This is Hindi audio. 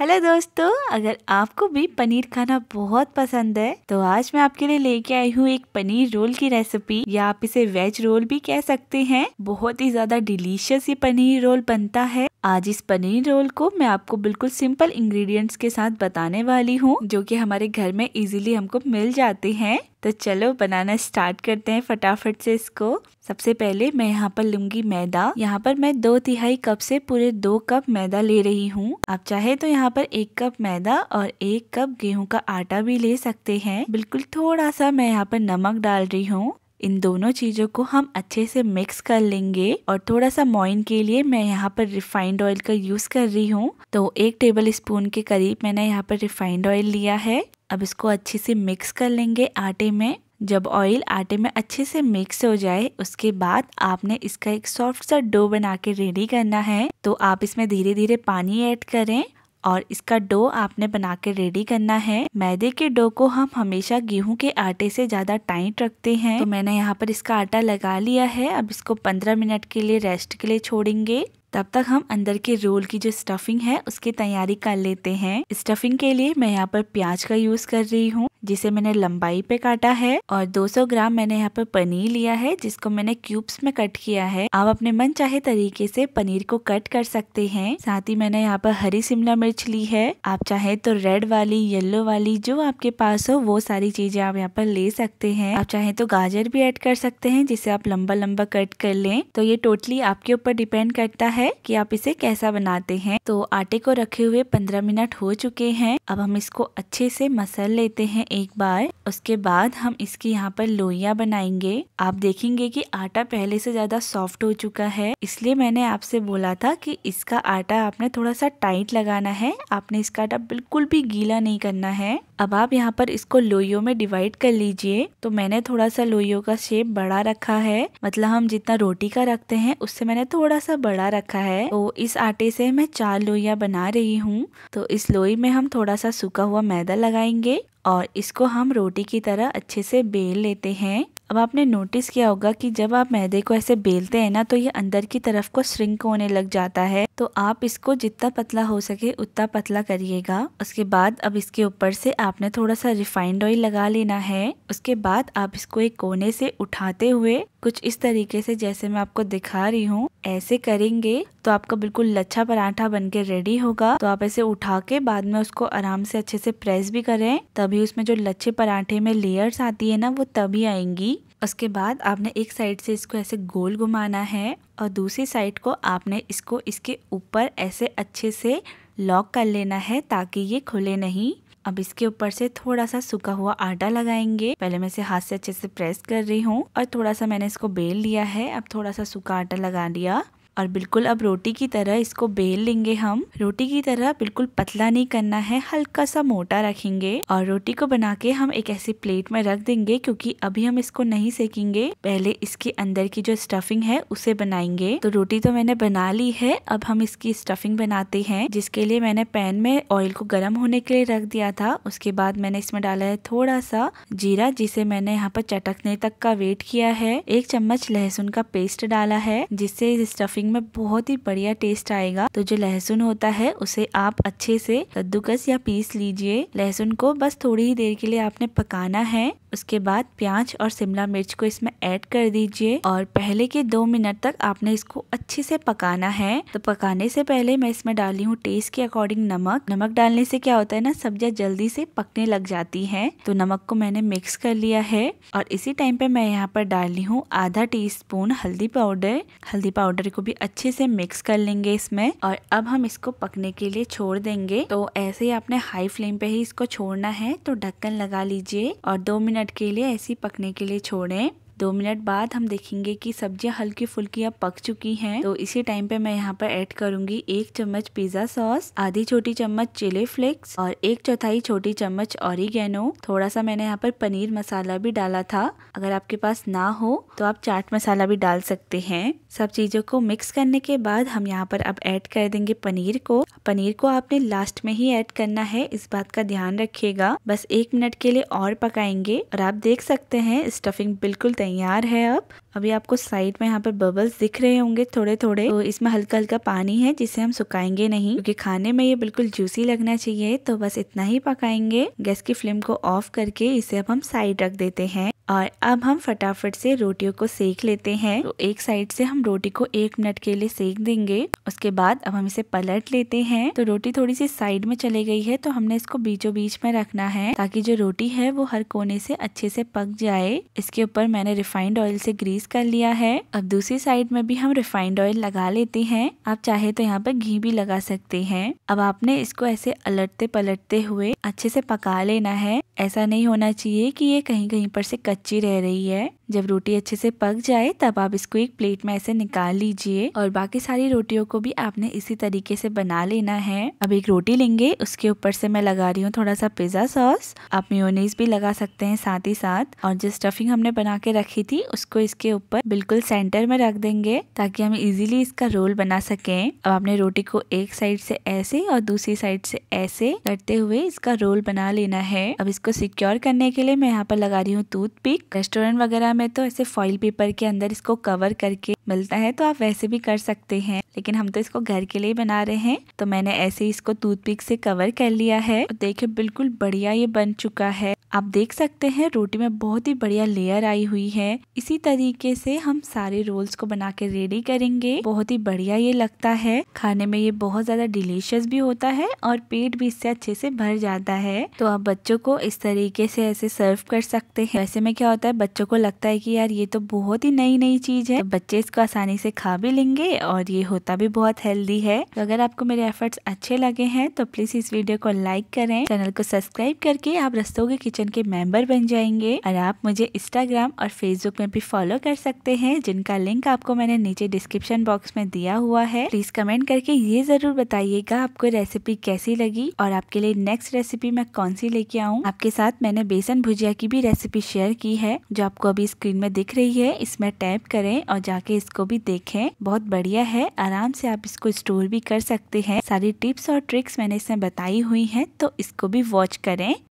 हेलो दोस्तों अगर आपको भी पनीर खाना बहुत पसंद है तो आज मैं आपके लिए लेके आई हूँ एक पनीर रोल की रेसिपी या आप इसे वेज रोल भी कह सकते हैं बहुत ही ज्यादा डिलीशियस ये पनीर रोल बनता है आज इस पनीर रोल को मैं आपको बिल्कुल सिंपल इंग्रेडिएंट्स के साथ बताने वाली हूँ जो कि हमारे घर में इजीली हमको मिल जाते हैं तो चलो बनाना स्टार्ट करते हैं फटाफट से इसको सबसे पहले मैं यहाँ पर लूंगी मैदा यहाँ पर मैं दो तिहाई कप से पूरे दो कप मैदा ले रही हूँ आप चाहे तो यहाँ पर एक कप मैदा और एक कप गेहूँ का आटा भी ले सकते हैं बिल्कुल थोड़ा सा मैं यहाँ पर नमक डाल रही हूँ इन दोनों चीज़ों को हम अच्छे से मिक्स कर लेंगे और थोड़ा सा मोइन के लिए मैं यहाँ पर रिफाइंड ऑयल का यूज़ कर रही हूँ तो एक टेबल स्पून के करीब मैंने यहाँ पर रिफाइंड ऑयल लिया है अब इसको अच्छे से मिक्स कर लेंगे आटे में जब ऑयल आटे में अच्छे से मिक्स हो जाए उसके बाद आपने इसका एक सॉफ्ट सा डो बना के रेडी करना है तो आप इसमें धीरे धीरे पानी ऐड करें और इसका डो आपने बना के रेडी करना है मैदे के डो को हम हमेशा गेहूं के आटे से ज़्यादा टाइट रखते हैं तो मैंने यहाँ पर इसका आटा लगा लिया है अब इसको 15 मिनट के लिए रेस्ट के लिए छोड़ेंगे तब तक हम अंदर के रोल की जो स्टफिंग है उसकी तैयारी कर लेते हैं स्टफिंग के लिए मैं यहाँ पर प्याज का यूज कर रही हूँ जिसे मैंने लंबाई पे काटा है और 200 ग्राम मैंने यहाँ पर पनीर लिया है जिसको मैंने क्यूब्स में कट किया है आप अपने मन चाहे तरीके से पनीर को कट कर सकते हैं साथ ही मैंने यहाँ पर हरी शिमला मिर्च ली है आप चाहे तो रेड वाली येलो वाली जो आपके पास हो वो सारी चीजें आप यहाँ पर ले सकते हैं आप चाहे तो गाजर भी एड कर सकते हैं जिसे आप लंबा लंबा कट कर ले तो ये टोटली आपके ऊपर डिपेंड करता है है कि आप इसे कैसा बनाते हैं तो आटे को रखे हुए पंद्रह मिनट हो चुके हैं अब हम इसको अच्छे से मसल लेते हैं एक बार उसके बाद हम इसकी यहाँ पर लोइया बनाएंगे आप देखेंगे कि आटा पहले से ज्यादा सॉफ्ट हो चुका है इसलिए मैंने आपसे बोला था कि इसका आटा आपने थोड़ा सा टाइट लगाना है आपने इसका आटा बिल्कुल भी गीला नहीं करना है अब आप यहाँ पर इसको लोइयो में डिवाइड कर लीजिए तो मैंने थोड़ा सा लोइयो का शेप बड़ा रखा है मतलब हम जितना रोटी का रखते हैं उससे मैंने थोड़ा सा बड़ा रखा रखा है तो इस आटे से मैं चार लोइया बना रही हूँ तो इस लोई में हम थोड़ा सा सूखा हुआ मैदा लगाएंगे और इसको हम रोटी की तरह अच्छे से बेल लेते हैं अब आपने नोटिस किया होगा कि जब आप मैदे को ऐसे बेलते हैं ना तो ये अंदर की तरफ को श्रिंक होने लग जाता है तो आप इसको जितना पतला हो सके उतना पतला करिएगा उसके बाद अब इसके ऊपर से आपने थोड़ा सा रिफाइंड ऑयल लगा लेना है उसके बाद आप इसको एक कोने से उठाते हुए कुछ इस तरीके से जैसे मैं आपको दिखा रही हूँ ऐसे करेंगे तो आपका बिल्कुल लच्छा पराठा के रेडी होगा तो आप ऐसे उठा के बाद में उसको आराम से अच्छे से प्रेस भी करें तभी उसमें जो लच्छे पराठे में लेयर्स आती है ना वो तभी आएंगी उसके बाद आपने एक साइड से इसको ऐसे गोल घुमाना है और दूसरी साइड को आपने इसको इसके ऊपर ऐसे अच्छे से लॉक कर लेना है ताकि ये खुले नहीं अब इसके ऊपर से थोड़ा सा सूखा हुआ आटा लगाएंगे पहले मैं इसे हाथ से अच्छे से प्रेस कर रही हूँ और थोड़ा सा मैंने इसको बेल लिया है अब थोड़ा सा सूखा आटा लगा दिया और बिल्कुल अब रोटी की तरह इसको बेल लेंगे हम रोटी की तरह बिल्कुल पतला नहीं करना है हल्का सा मोटा रखेंगे और रोटी को बना के हम एक ऐसी प्लेट में रख देंगे क्योंकि अभी हम इसको नहीं सेकेंगे पहले इसके अंदर की जो स्टफिंग है उसे बनाएंगे तो रोटी तो मैंने बना ली है अब हम इसकी स्टफिंग बनाते हैं जिसके लिए मैंने पैन में ऑयल को गर्म होने के लिए रख दिया था उसके बाद मैंने इसमें डाला है थोड़ा सा जीरा जिसे मैंने यहाँ पर चटकने तक का वेट किया है एक चम्मच लहसुन का पेस्ट डाला है जिससे स्टफिंग में बहुत ही बढ़िया टेस्ट आएगा तो जो लहसुन होता है उसे आप अच्छे से कद्दूकस या पीस लीजिए लहसुन को बस थोड़ी ही देर के लिए आपने पकाना है उसके बाद प्याज और शिमला मिर्च को इसमें ऐड कर दीजिए और पहले के दो मिनट तक आपने इसको अच्छे से पकाना है तो पकाने से पहले मैं इसमें डाली हूँ टेस्ट के अकॉर्डिंग नमक नमक डालने से क्या होता है ना सब्जियाँ जल्दी से पकने लग जाती हैं तो नमक को मैंने मिक्स कर लिया है और इसी टाइम पे मैं यहाँ पर डाली हूँ आधा टी स्पून हल्दी पाउडर हल्दी पाउडर को भी भी अच्छे से मिक्स कर लेंगे इसमें और अब हम इसको पकने के लिए छोड़ देंगे तो ऐसे ही आपने हाई फ्लेम पे ही इसको छोड़ना है तो ढक्कन लगा लीजिए और दो मिनट के लिए ऐसे ही पकने के लिए छोड़ें दो मिनट बाद हम देखेंगे कि सब्जियां हल्की फुल्की अब पक चुकी हैं तो इसी टाइम पे मैं यहाँ पर ऐड करूंगी एक चम्मच पिज्जा सॉस आधी छोटी चम्मच चिली फ्लेक्स और एक चौथाई छोटी चम्मच ऑरिगेनो थोड़ा सा मैंने यहाँ पर पनीर मसाला भी डाला था अगर आपके पास ना हो तो आप चाट मसाला भी डाल सकते हैं सब चीज़ों को मिक्स करने के बाद हम यहाँ पर अब ऐड कर देंगे पनीर को पनीर को आपने लास्ट में ही ऐड करना है इस बात का ध्यान रखिएगा बस एक मिनट के लिए और पकाएंगे और आप देख सकते हैं स्टफिंग बिल्कुल तैयार तैयार है अब अभी आपको साइड में यहाँ पर बबल्स दिख रहे होंगे थोड़े थोड़े तो इसमें हल्का हल्का पानी है जिसे हम सुखाएंगे नहीं क्योंकि खाने में ये बिल्कुल जूसी लगना चाहिए तो बस इतना ही पकाएंगे गैस की फ्लेम को ऑफ करके इसे अब हम साइड रख देते हैं और अब हम फटाफट से रोटियों को सेक लेते हैं तो एक साइड से हम रोटी को एक मिनट के लिए सेक देंगे उसके बाद अब हम इसे पलट लेते हैं तो रोटी थोड़ी सी साइड में चले गई है तो हमने इसको बीचों बीच में रखना है ताकि जो रोटी है वो हर कोने से अच्छे से पक जाए इसके ऊपर मैंने रिफाइंड ऑयल से ग्रीस कर लिया है अब दूसरी साइड में भी हम रिफाइंड ऑयल लगा लेते हैं आप चाहे तो यहाँ पर घी भी लगा सकते हैं अब आपने इसको ऐसे अलटते पलटते हुए अच्छे से पका लेना है ऐसा नहीं होना चाहिए कि ये कहीं कहीं पर से कच कच्ची रह रही है जब रोटी अच्छे से पक जाए तब आप इसको एक प्लेट में ऐसे निकाल लीजिए और बाकी सारी रोटियों को भी आपने इसी तरीके से बना लेना है अब एक रोटी लेंगे उसके ऊपर से मैं लगा रही हूँ थोड़ा सा पिज़्ज़ा सॉस आप मेयोनीज भी लगा सकते हैं साथ ही साथ और जो स्टफिंग हमने बना के रखी थी उसको इसके ऊपर बिल्कुल सेंटर में रख देंगे ताकि हम इजिली इसका रोल बना सके अब आपने रोटी को एक साइड से ऐसे और दूसरी साइड से ऐसे करते हुए इसका रोल बना लेना है अब इसको सिक्योर करने के लिए मैं यहाँ पर लगा रही हूँ टूथ पिक रेस्टोरेंट वगैरह में तो ऐसे फॉइल पेपर के अंदर इसको कवर करके मिलता है तो आप वैसे भी कर सकते हैं लेकिन हम तो इसको घर के लिए बना रहे हैं तो मैंने ऐसे ही इसको टूथपिक से कवर कर लिया है और देखिए बिल्कुल बढ़िया ये बन चुका है आप देख सकते हैं रोटी में बहुत ही बढ़िया लेयर आई हुई है इसी तरीके से हम सारे रोल्स को बना के रेडी करेंगे बहुत ही बढ़िया ये लगता है खाने में ये बहुत ज्यादा डिलीशियस भी होता है और पेट भी इससे अच्छे से भर जाता है तो आप बच्चों को इस तरीके से ऐसे सर्व कर सकते हैं ऐसे में क्या होता है बच्चों को लगता है है कि यार ये तो बहुत ही नई नई चीज़ है तो बच्चे इसको आसानी से खा भी लेंगे और ये होता भी बहुत हेल्दी है तो अगर आपको मेरे एफर्ट्स अच्छे लगे हैं तो प्लीज़ इस वीडियो को लाइक करें चैनल को सब्सक्राइब करके आप रस्तों के किचन के मेंबर बन जाएंगे और आप मुझे इंस्टाग्राम और फेसबुक में भी फॉलो कर सकते हैं जिनका लिंक आपको मैंने नीचे डिस्क्रिप्शन बॉक्स में दिया हुआ है प्लीज़ कमेंट करके ये ज़रूर बताइएगा आपको रेसिपी कैसी लगी और आपके लिए नेक्स्ट रेसिपी मैं कौन सी लेके आऊँ आपके साथ मैंने बेसन भुजिया की भी रेसिपी शेयर की है जो आपको अभी इस स्क्रीन में दिख रही है इसमें टैप करें और जाके इसको भी देखें बहुत बढ़िया है आराम से आप इसको स्टोर भी कर सकते हैं सारी टिप्स और ट्रिक्स मैंने इसमें बताई हुई हैं तो इसको भी वॉच करें